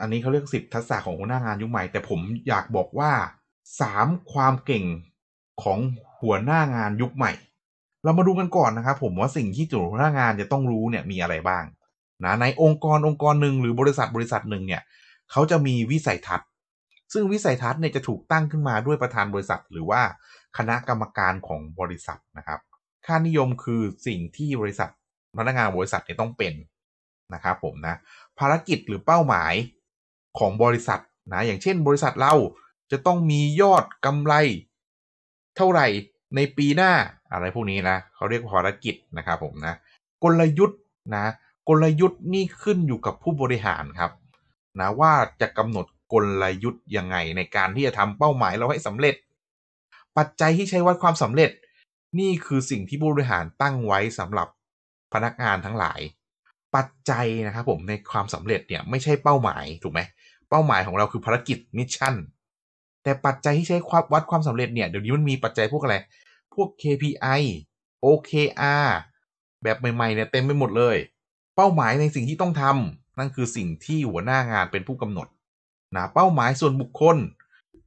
อันนี้เขาเรียกสิบทักษะของหัวหน้างานยุคใหม่ แต่ผมอยากบอกว่าสามความเก่งของหัวหน้างานยุคใหม่ เรามาดูกันก่อนนะครับ ผมว่าสิ่งที่จุดหัวหน้างานจะต้องรู้เนี่ยมีอะไรบ้างนะ ในองค์กรองค์กรหนึ่งหรือบริษัท บริษัทหนึ่งเนี่ยเขาจะมีวิสัยทัศน์ ซึ่งวิสัยทัศน์เนี่ยจะถูกตั้งขึ้นมาด้วยประธานบริษัท หรือว่าคณะกรรมการของบริษัทนะครับค่านิยมคือสิ่งที่บริษัทพนักงานบริษัทเนี่ยต้องเป็นนะครับผมนะภารกิจหรือเป้าหมายของบริษัทนะอย่างเช่น บริษัทเราจะต้องมียอดกำไร เท่าไหร่ ในปีหน้าอะไรพวกนี้นะเขาเรียกภารกิจนะครับผม นะกลยุทธ์นะกลยุทธ์นี่ขึ้นอยู่กับผู้บริหารครับนะว่าจะกำหนดกลยุทธ์ยังไงในการที่จะทำเป้าหมายเราให้สำเร็จ ปัจจัยที่ใช้วัดความสำเร็จ นี่คือสิ่งที่ผู้บริหารตั้งไว้สำหรับพนักงานทั้งหลาย ปัจจัยนะครับผมในความสำเร็จเนี่ยไม่ใช่เป้าหมายถูกไหมเป้าหมายของเราคือภารกิจมิชชั่น แต่ปัจจัยที่ใช้ความวัดความสำเร็จเนี่ยเดี๋ยวนี้มันมีปัจจัยพวกอะไรพวก KPI OKR แบบใหม่ๆเนี่ยเต็มไปหมดเลย เป้าหมายในสิ่งที่ต้องทำ นั่นคือสิ่งที่หัวหน้างานเป็นผู้กำหนดนะเป้าหมายส่วนบุคคล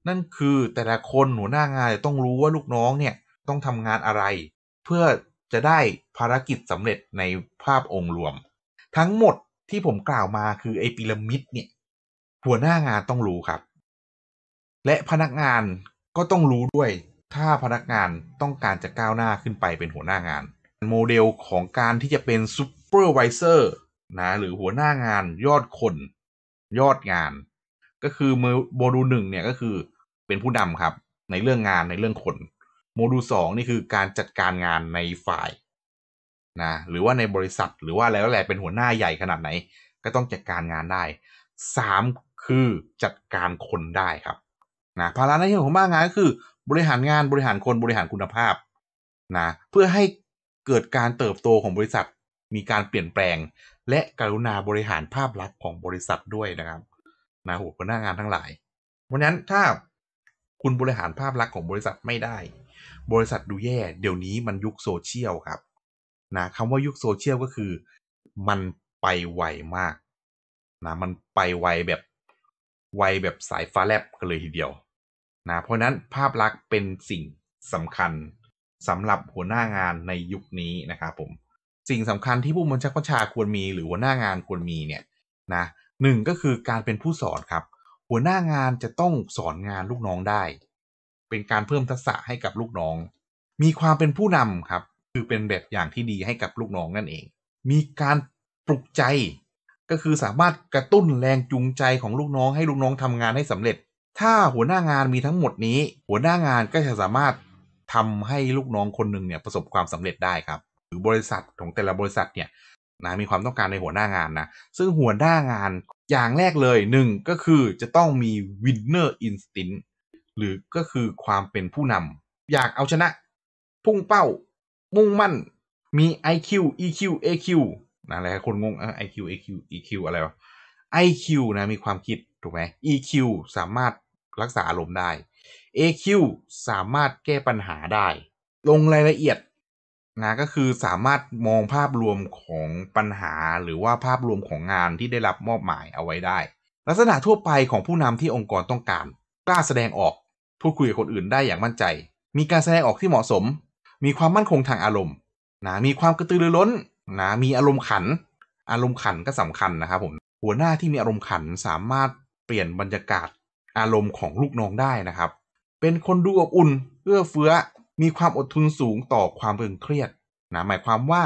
นั่นคือแต่ละคนหัวหน้างานจะต้องรู้ว่าลูกน้องเนี่ยต้องทำงานอะไร เพื่อจะได้ภารกิจสำเร็จในภาพองค์รวม ทั้งหมดที่ผมกล่าวมาคือไอพีระมิดเนี่ยหัวหน้างานต้องรู้ครับ และพนักงานก็ต้องรู้ด้วยถ้าพนักงานต้องการจะก้าวหน้าขึ้นไปเป็นหัวหน้างาน โมเดลของการที่จะเป็นซูเปอร์วิเซอร์นะหรือหัวหน้างานยอดคน ยอดงาน ก็คือโมดูลหนึ่งเนี่ยก็คือเป็นผู้นำครับในเรื่องงานในเรื่องคนโมดูลสองนี่คือการจัดการงานในฝ่ายนะหรือว่าในบริษัทหรือว่า แล้วแหละเป็นหัวหน้าใหญ่ขนาดไหน ก็ต้องจัดการงานได้สามือ จัดการคนได้ครับ นะ ภาระหน้าที่ของบ้างงานก็คือ บริหารงานบริหารคนบริหารคุณภาพนะเพื่อให้เกิดการเติบโตของบริษัท มีการเปลี่ยนแปลง และกรุณาบริหารภาพลักษณ์ของบริษัทด้วยนะครับนะหัวหน้างานทั้งหลายวันนั้นถ้าคุณบริหารภาพลักษณ์ของบริษัทไม่ได้ บริษัทดูแย่ เดี๋ยวนี้มันยุคโซเชียลครับนะคำว่ายุคโซเชียลก็คือ มันไปไวมากนะมันไปไวแบบไวแบบสายฟ้าแลบกันเลยทีเดียวนะเพราะนั้นภาพลักษณ์เป็นสิ่งสำคัญสำหรับหัวหน้างานในยุคนี้นะครับผม สิ่งสำคัญที่ผู้บัญชาการควรมีหรือหัวหน้างานควรมีเนี่ยนะหนึ่งก็คือการเป็นผู้สอนครับ หัวหน้างานจะต้องสอนงานลูกน้องได้ เป็นการเพิ่มทักษะให้กับลูกน้อง มีความเป็นผู้นำครับ คือเป็นแบบอย่างที่ดีให้กับลูกน้องนั่นเอง มีการปลุกใจก็คือสามารถกระตุ้นแรงจูงใจของลูกน้อง ให้ลูกน้องทำงานให้สำเร็จ ถ้าหัวหน้างานมีทั้งหมดนี้ หัวหน้างานก็จะสามารถทำให้ลูกน้องคนหนึ่งเนี่ยประสบความสำเร็จได้ครับ หรือบริษัทของแต่ละบริษัทเนี่ยนะมีความต้องการในหัวหน้างานนะ ซึ่งหัวหน้างานอย่างแรกเลยหนึ่งก็คือจะต้องมีวินเนอร์อินสตินหรือก็คือความเป็นผู้นำอยากเอาชนะ พุ่งเป้า มุ่งมั่นมี IQ EQ AQ นะหลายคนงงเออ IQ EQ EQ อะไรวะ IQ นะ มีความคิด ถูกไหม EQ สามารถรักษาอารมณ์ได้ AQ สามารถแก้ปัญหาได้ ลงรายละเอียดนะ ก็คือสามารถมองภาพรวมของปัญหาหรือว่าภาพรวมของงานที่ได้รับมอบหมายเอาไว้ได้ ลักษณะทั่วไปของผู้นำที่องค์กรต้องการ กล้าแสดงออก พูดคุยกับคนอื่นได้อย่างมั่นใจ มีการแสดงออกที่เหมาะสม มีความมั่นคงทางอารมณ์นะ มีความกระตือรือร้นนะมีอารมณ์ขัน อารมณ์ขันก็สำคัญนะครับผมหัวหน้าที่มีอารมณ์ขันสามารถเปลี่ยนบรรยากาศอารมณ์ของลูกน้องได้นะครับ เป็นคนดูอบอุ่นเอื้อเฟื้อมีความอดทนสูง ต่อความตึงเครียดนะหมายความว่า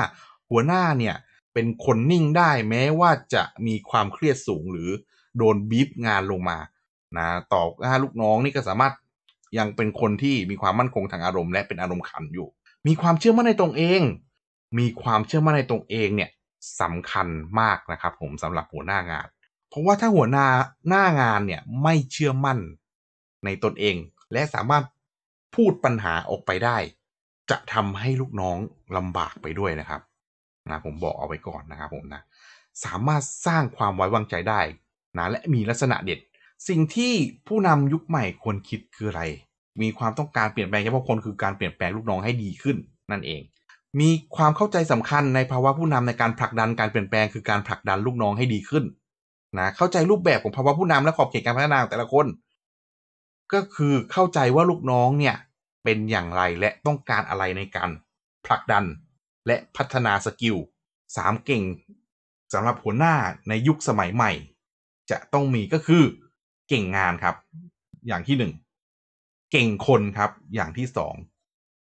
หัวหน้าเนี่ยเป็นคนนิ่งได้แม้ว่าจะมีความเครียดสูงหรือโดนบีบงานลงมานะต่อหน้าลูกน้องนี่ก็สามารถยังเป็นคนที่มีความมั่นคงทางอารมณ์และเป็นอารมณ์ขันอยู่ มีความเชื่อมั่นในตนเองมีความเชื่อมั่นในตวเองเนี่ยสำคัญมากนะครับ ผมสำหรับหัวหน้างาน เพราะว่าถ้าหัวหน้าหน้างานเนี่ยไม่เชื่อมั่นในตนเอง และสามารถพูดปัญหาออกไปได้ จะทำให้ลูกน้องลำบากไปด้วยนะครับนะผมบอกเอาไว้ก่อนนะครับผมนะสามารถสร้างความไว้วางใจได้นะและมีลักษณะเด็ด สิ่งที่ผู้นำยุคใหม่ควรคิดคืออะไร มีความต้องการเปลี่ยนแปลงเฉพาะคนคือการเปลี่ยนแปลงลูกน้องให้ดีขึ้น นั่นเองมีความเข้าใจสำคัญในภาวะผู้นำในการผลักดันการเปลี่ยนแปลงคือการผลักดันลูกน้องให้ดีขึ้นนะเข้าใจรูปแบบของภาวะผู้นำและขอบเขตการพัฒนาของแต่ละคน ก็คือเข้าใจว่าลูกน้องเนี่ยเป็นอย่างไรและต้องการอะไรในการผลักดันและพัฒนาสกิลสามเก่งสำหรับหัวหน้าในยุคสมัยใหม่ จะต้องมีก็คือเก่งงานครับ อย่างที่หนึ่งเก่งคนครับ อย่างที่สอง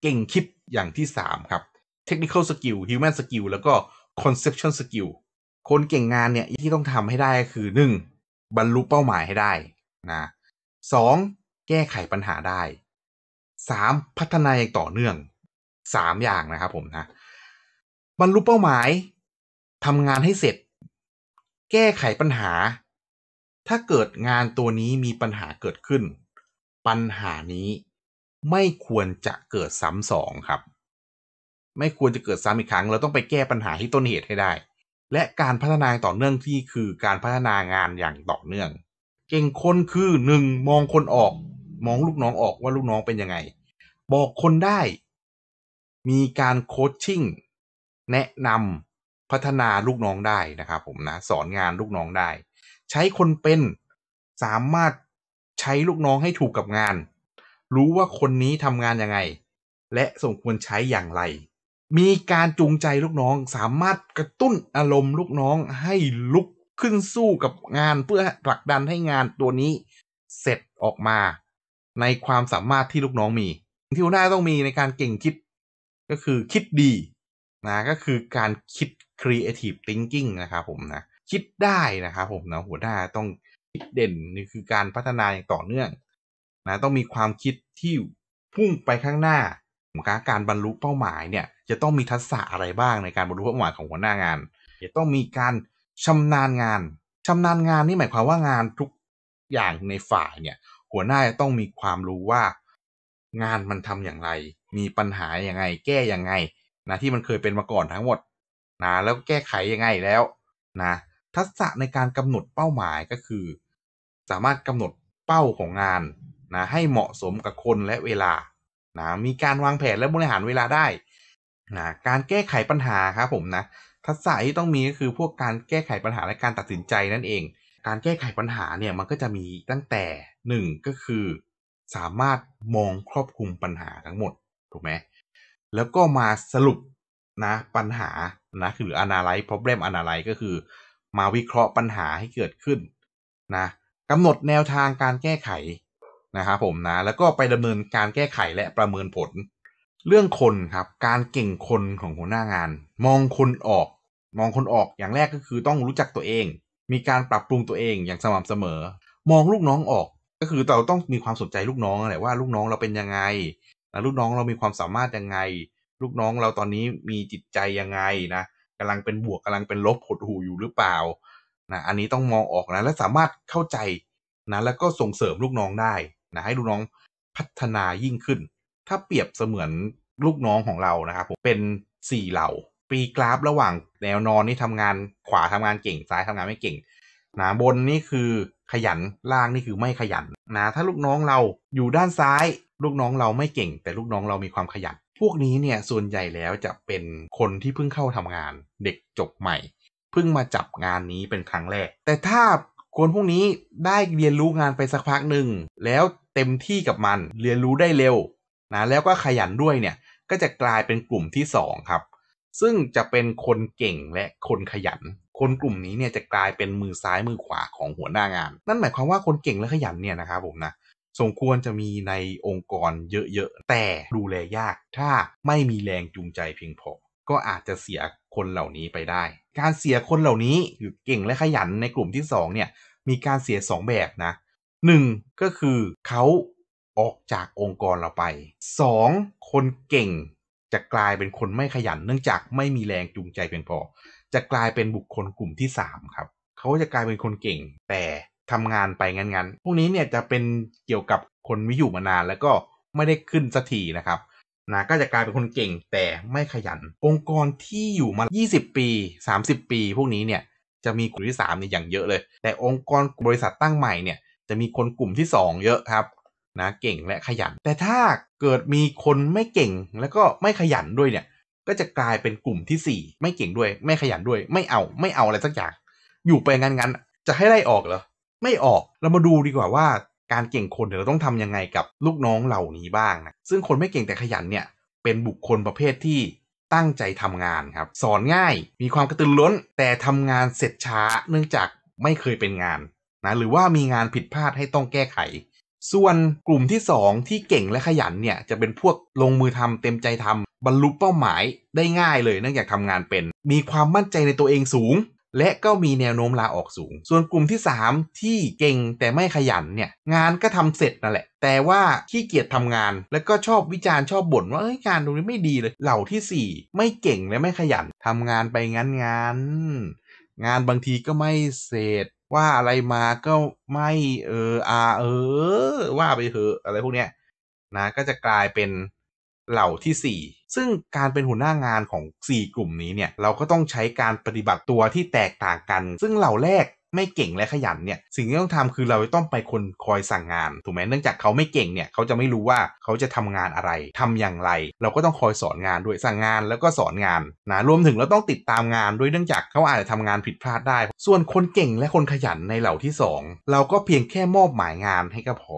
เก่งคิดอย่างที่สามครับเทคนิค c ลสกิลฮิวแมนสกิลแล้วก็คอนเซปชั่นสกิลคนเก่งงานเนี่ยที่ต้องทำให้ได้คือหนึ่งบรรลุเป้าหมายให้ได้นะสองแก้ไขปัญหาได้สามพัฒนาอย่างต่อเนื่องสามอย่างนะครับผมนะบรรลุเป้าหมายทำงานให้เสร็จ แก้ไขปัญหา ถ้าเกิดงานตัวนี้มีปัญหาเกิดขึ้น ปัญหานี้ไม่ควรจะเกิดซ้ำสองครับไม่ควรจะเกิดซ้ำอีกครั้ง เราต้องไปแก้ปัญหาที่ต้นเหตุให้ได้ และการพัฒนาต่อเนื่องที่คือการพัฒนางานอย่างต่อเนื่อง เก่งคนคือหนึ่งมองคนออก มองลูกน้องออกว่าลูกน้องเป็นยังไง บอกคนได้ มีการโคชชิ่ง แนะนำพัฒนาลูกน้องได้นะครับผมนะสอนงานลูกน้องได้ ใช้คนเป็นสามารถใช้ลูกน้องให้ถูกกับงาน รู้ว่าคนนี้ทำงานยังไง และสมควรใช้อย่างไรมีการจูงใจลูกน้อง สามารถกระตุ้นอารมณ์ลูกน้องให้ลุกขึ้นสู้กับงานเพื่อผลักดันให้งานตัวนี้ เสร็จออกมา ในความสามารถที่ลูกน้องมี ที่หัวหน้าต้องมีในการเก่งคิด ก็คือคิดดีนะก็คือการคิด creative thinking นะครับผมนะคิดได้นะครับผมนะหัวหน้าต้องคิดเด่นนี่คือการพัฒนาอย่างต่อเนื่องนะต้องมีความคิดที่พุ่งไปข้างหน้าการบรรลุเป้าหมายเนี่ยจะต้องมีทักษะอะไรบ้างในการบรรลุเป้าหมายของหัวหน้างานจะต้องมีการชำนาญงาน ชำนาญงานนี่หมายความว่างานทุกอย่างในฝ่ายเนี่ยหัวหน้าจะต้องมีความรู้ว่างานมันทำอย่างไร มีปัญหาอย่างไง แก้อย่างไงนะที่มันเคยเป็นมาก่อนทั้งหมดนะแล้วแก้ไขยังไงแล้วนะทักษะในการกำหนดเป้าหมายก็คือ สามารถกำหนดเป้าของงานนะให้เหมาะสมกับคนและเวลานะมีการวางแผนและบริหารเวลาได้นะการแก้ไขปัญหาครับผมนะทักษะที่ต้องมีก็คือพวกการแก้ไขปัญหาและการตัดสินใจนั่นเอง การแก้ไขปัญหาเนี่ยมันก็จะมีตั้งแต่1ก็คือสามารถมองครอบคลุมปัญหาทั้งหมดถูกไหมแล้วก็มาสรุปนะปัญหานะคืออนาลัย e problem a n a y ก็คือ มาวิเคราะห์ปัญหาให้เกิดขึ้นนะกำหนดแนวทางการแก้ไขนะครับผมนะแล้วก็ไปดำเนินการแก้ไขและประเมินผล เรื่องคนครับ การเก่งคนของหัวหน้างาน มองคนออก มองคนออกอย่างแรกก็คือต้องรู้จักตัวเอง มีการปรับปรุงตัวเองอย่างสม่ำเสมอ มองลูกน้องออกก็คือเราต้องมีความสนใจลูกน้องแหละว่าลูกน้องเราเป็นยังไง ลูกน้องเรามีความสามารถยังไง ลูกน้องเราตอนนี้มีจิตใจยังไงนะกำลังเป็นบวกกำลังเป็นลบหดหูอยู่หรือเปล่านะอันนี้ต้องมองออกนะและสามารถเข้าใจนะแล้วก็ส่งเสริมลูกน้องได้นะให้ลูกน้องพัฒนายิ่งขึ้น ถ้าเปรียบเสมือนลูกน้องของเรานะครับผมเป็นสี่เหล่า ปีกราฟระหว่าง แนวนอนนี่ทำงานขวาทำงานเก่งซ้ายทำงานไม่เก่งนะบนนี่คือขยันล่างนี่คือไม่ขยันนะถ้าลูกน้องเราอยู่ด้านซ้าย ลูกน้องเราไม่เก่ง แต่ลูกน้องเรามีความขยัน พวกนี้เนี่ยส่วนใหญ่แล้วจะเป็นคนที่เพิ่งเข้าทำงานเด็กจบใหม่เพิ่งมาจับงานนี้เป็นครั้งแรก แต่ถ้าคนพวกนี้ได้เรียนรู้งานไปสักพักหนึ่งแล้วเต็มที่กับมันเรียนรู้ได้เร็วนะแล้วก็ขยันด้วยเนี่ยก็จะกลายเป็นกลุ่มที่2ครับซึ่งจะเป็นคนเก่งและคนขยัน คนกลุ่มนี้เนี่ยจะกลายเป็นมือซ้ายมือขวาของหัวหน้างาน นั่นหมายความว่าคนเก่งและขยันเนี่ยนะครับผมนะสมควรจะมีในองค์กรเยอะๆแต่ดูแลยากถ้าไม่มีแรงจูงใจเพียงพอก็อาจจะเสียคนเหล่านี้ไปได้ การเสียคนเหล่านี้หรือเก่งและขยันในกลุ่มที่ 2 เนี่ยมีการเสีย 2 แบบนะหนึ่งก็คือเขาออกจากองค์กรเราไปสองคนเก่ง จะกลายเป็นคนไม่ขยัน เนื่องจากไม่มีแรงจูงใจเพียงพอ จะกลายเป็นบุคคลกลุ่มที่สามครับเขาจะกลายเป็นคนเก่งแต่ทำงานไปงั้นๆพวกนี้เนี่ยจะเป็นเกี่ยวกับคนไม่อยู่มานานแล้วก็ไม่ได้ขึ้นสักทีนะครับนะก็จะกลายเป็นคนเก่งแต่ไม่ขยัน องค์กรที่อยู่มา 20 ปี 30 ปี พวกนี้เนี่ยจะมีกลุ่มที่3นี่อย่างเยอะเลย แต่องค์กรบริษัทตั้งใหม่เนี่ยจะมีคนกลุ่มที่ 2 เยอะครับนะเก่งและขยัน แต่ถ้าเกิดมีคนไม่เก่งแล้วก็ไม่ขยันด้วยเนี่ย ก็จะกลายเป็นกลุ่มที่4ไม่เก่งด้วย ไม่ขยันด้วย ไม่เอาไม่เอาอะไรสักอย่าง อยู่ไปงั้นงั้นจะให้ไล่ออกเหรอไม่ออกเรามาดูดีกว่าว่าการเก่งคนเราต้องทํำยังไงกับลูกน้องเหล่านี้บ้างนะซึ่งคนไม่เก่งแต่ขยันเนี่ยเป็นบุคคลประเภทที่ตั้งใจทำงานครับ สอนง่ายมีความกระตือร้นแต่ทำงานเสร็จช้า เนื่องจากไม่เคยเป็นงานนะหรือว่ามีงานผิดพลาดให้ต้องแก้ไข ส่วนกลุ่มที่ 2 ที่เก่งและขยันเนี่ยจะเป็นพวกลงมือทำเต็มใจทำ บรรลุเป้าหมายได้ง่ายเลยเนื่องจากทำงานเป็น มีความมั่นใจในตัวเองสูง และก็มีแนวโน้มลาออกสูง ส่วนกลุ่มที่ 3 ที่เก่งแต่ไม่ขยันเนี่ยงานก็ทำเสร็จนั่นแหละ แต่ว่าขี้เกียจทำงานแล้วก็ชอบวิจารณ์ชอบบ่นว่าเอ้ยงานตรงนี้ไม่ดีเลยเหล่าที่ 4 ไม่เก่งและไม่ขยันทำงานไปงั้นงานงานบางทีก็ไม่เสร็จว่าอะไรมาก็ไม่ เอออาเออ ว่าไปเถอะอะไรพวกเนี้ยนะก็จะกลายเป็นเหล่าที่ 4 ซึ่งการเป็นหัวหน้างานของ 4 กลุ่มนี้เนี่ย เราก็ต้องใช้การปฏิบัติตัวที่แตกต่างกัน ซึ่งเหล่าแรกไม่เก่งและขยันเนี่ยสิ่งที่ต้องทำคือเราต้องไปคนคอยสั่งงาน ถูกไหมเนื่องจากเขาไม่เก่งเนี่ยเขาจะไม่รู้ว่าเขาจะทำงานอะไร ทำอย่างไร เราก็ต้องคอยสอนงานด้วยสั่งงานแล้วก็สอนงานนะรวมถึงเราต้องติดตามงาน ด้วยเนื่องจากเขาอาจจะทำงานผิดพลาดได้ ส่วนคนเก่งและคนขยันในเหล่าที่ 2 เราก็เพียงแค่มอบหมายงานให้ก็พอ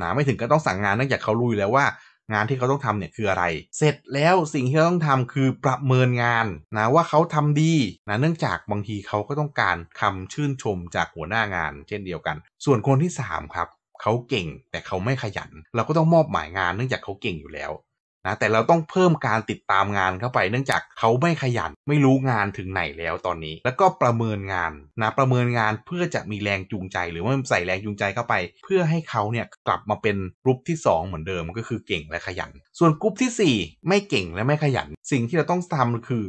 นะไม่ถึงก็ต้องสั่งงานเนื่องจากเขารู้แล้วว่างานที่เขาต้องทำเนี่ยคืออะไร เสร็จแล้วสิ่งที่เขาต้องทำคือประเมินงานนะว่าเขาทำดีนะเนื่องจากบางทีเขาก็ต้องการคำชื่นชมจากหัวหน้างาน เช่นเดียวกัน ส่วนคนที่3ครับ เขาเก่งแต่เขาไม่ขยัน เราก็ต้องมอบหมายงานเนื่องจากเขาเก่งอยู่แล้วนะแต่เราต้องเพิ่มการติดตามงานเข้าไปเนื่องจากเขาไม่ขยันไม่รู้งานถึงไหนแล้วตอนนี้ แล้วก็ประเมินงานนะประเมินงานเพื่อจะมีแรงจูงใจ หรือว่าใส่แรงจูงใจเข้าไป เพื่อให้เขาเนี่ยกลับมาเป็นกูุที่ 2 เหมือนเดิมก็คือเก่งและขยัน ส่วนกลุ่มที่4 ไม่เก่งและไม่ขยันสิ่งที่เราต้องทำคือ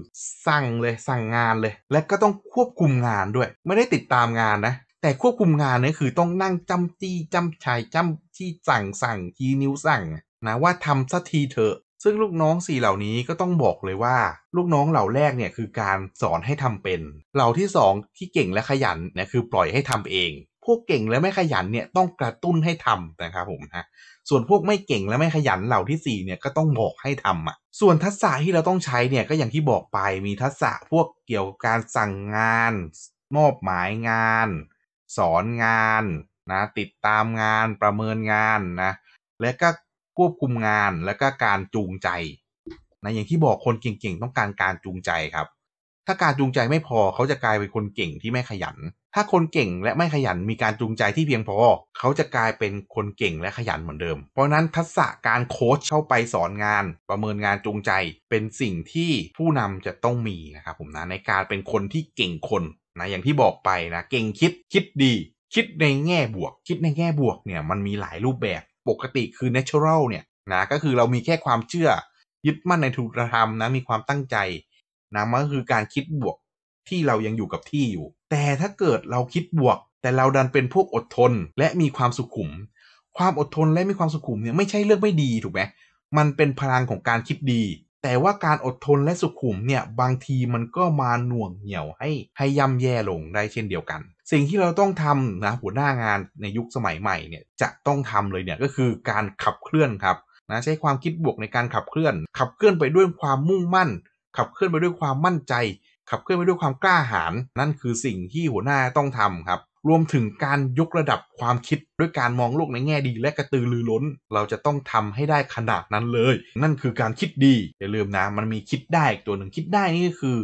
สั่งเลยสั่งงานเลย และก็ต้องควบคุมงานด้วย ไม่ได้ติดตามงานนะ แต่ควบคุมงานนี่คือต้องนั่งจำจี้จำชายจำที่สั่งสั่งที่นิ้วสั่งนะว่าทำสักทีเถอะซึ่งลูกน้องสี่เหล่านี้ก็ต้องบอกเลยว่า ลูกน้องเหล่าแรกเนี่ยคือการสอนให้ ทำเป็นเหล่าที่สองที่เก่งและขยันเนี่ยคือปล่อยให้ทำเอง พวกเก่งและไม่ขยันเนี่ยต้องกระตุ้นให้ ทำนะครับผมนะส่วนพวกไม่เก่งและไม่ขยันเหล่าที่ 4 เนี่ย ก็ต้องบอกให้ทำออ่ะส่วนทักษะที่เราต้องใช้เนี่ยก็อย่างที่บอกไปมีทักษะ พวกเกี่ยวกับการสั่งงาน มอบหมายงาน สอนงานนะติดตามงานประเมินงานนะและก็ควบคุมงานและก็การจูงใจนะอย่างที่บอกคนเก่งๆ ต้องการการจูงใจครับ ถ้าการจูงใจไม่พอเขาจะกลายเป็นคนเก่งที่ไม่ขยัน ถ้าคนเก่งและไม่ขยันมีการจูงใจที่เพียงพอ เขาจะกลายเป็นคนเก่งและขยันเหมือนเดิม เพราะนั้นทักษะการโค้ชเข้าไปสอนงาน ประเมินงานจูงใจเป็นสิ่งที่ผู้นำจะต้องมีนะครับผมนะในการเป็นคนที่เก่งคนนะอย่างที่บอกไปนะเก่งคิดคิดดี คิดในแง่บวก คิดในแง่บวกเนี่ย มันมีหลายรูปแบบปกติคือ natural เนี่ยนะก็คือเรามีแค่ความเชื่อยึดมั่นในถูกธรรมนะ มีความตั้งใจนะมันก็คือการคิดบวกที่เรายังอยู่กับที่อยู่ แต่ถ้าเกิดเราคิดบวกแต่เราดันเป็นพวกอดทนและมีความสุขุม ความอดทนและมีความสุขุมเนี่ยไม่ใช่เรื่องไม่ดีถูกไหมมันเป็นพลังของการคิดดีแต่ว่าการอดทนและสุขุมเนี่ยบางทีมันก็มาหน่วงเหนี่ยวให้ให้ย่ำแย่ลงได้เช่นเดียวกัน สิ่งที่เราต้องทำนะหัวหน้างานในยุคสมัยใหม่เนี่ยจะต้องทำเลยเนี่ยก็คือการขับเคลื่อนครับนะใช้ความคิดบวกในการขับเคลื่อน ขับเคลื่อนไปด้วยความมุ่งมั่นขับเคลื่อนไปด้วยความมั่นใจ ขับเคลื่อนไปด้วยความกล้าหาญนั่นคือสิ่งที่หัวหน้าต้องทำครับรวมถึงการยกระดับความคิดด้วยการมองโลกในแง่ดี และกระตือรือร้น เราจะต้องทำให้ได้ขนาดนั้นเลย นั่นคือการคิดดีอย่าลืมนะ มันมีคิดได้ อีกตัวหนึ่งคิดได้นี่ก็คือ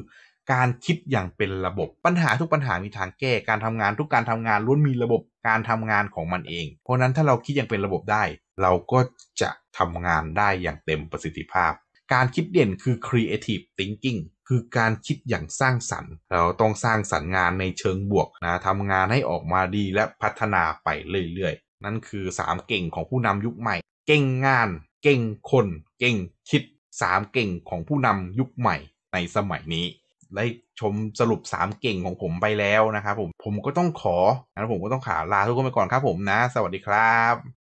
การคิดอย่างเป็นระบบปัญหาทุกปัญหามีทางแก้การทำงานทุกการทำงานล้วนมีระบบการทำงานของมันเอง เพราะนั้นถ้าเราคิดอย่างเป็นระบบได้ เราก็จะทำงานได้อย่างเต็มประสิทธิภาพ การคิดเด่นคือ creative thinking คือการคิดอย่างสร้างสรรค์ เราต้องสร้างสรรค์งานในเชิงบวกนะทำงานให้ออกมาดีและพัฒนาไปเรื่อยๆนั่นคือ3เก่งของผู้นำยุคใหม่เก่งงาน เก่งคน เก่ง คิด3เก่งของผู้นำยุคใหม่ในสมัยนี้ได้ชมสรุป3เก่งของผมไปแล้วนะครับผม ผมก็ต้องขอนะผมก็ต้องขอลาทุกคนไปก่อนครับ ผมนะ สวัสดีครับ